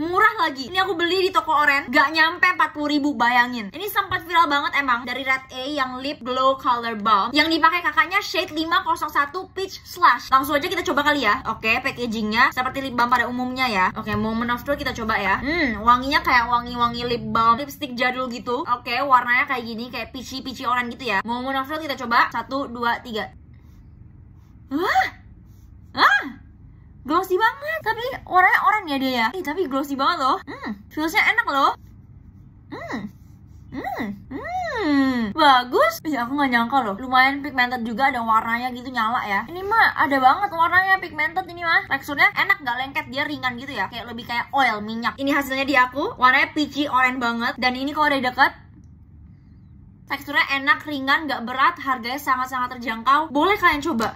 murah lagi ini aku beli di toko oren gak nyampe 40 ribu bayangin ini sempat viral banget emang dari Red A yang lip glow color balm yang dipakai kakaknya shade 501 peach slash langsung aja kita coba kali ya oke packagingnya seperti lip balm pada umumnya ya oke moment of truth kita coba ya hmm wanginya kayak wangi-wangi lip balm lipstick jadul gitu oke warnanya kayak gini kayak peachy-peachy oren gitu ya moment of truth kita coba satu dua tiga ah ah glossy banget tapi warnanya ya dia ya. Eh tapi glossy banget loh. Hmm, feelsnya enak loh. Hmm, hmm, hmm. Bagus. Ya aku nggak nyangka loh. Lumayan pigmented juga ada warnanya gitu nyala ya. Ini mah ada banget warnanya pigmented ini mah. Teksturnya enak nggak lengket dia ringan gitu ya. Kayak lebih kayak oil minyak. Ini hasilnya di aku. Warnanya peachy orange banget. Dan ini kalau udah deket teksturnya enak, ringan, gak berat, harganya sangat-sangat terjangkau. Boleh kalian coba.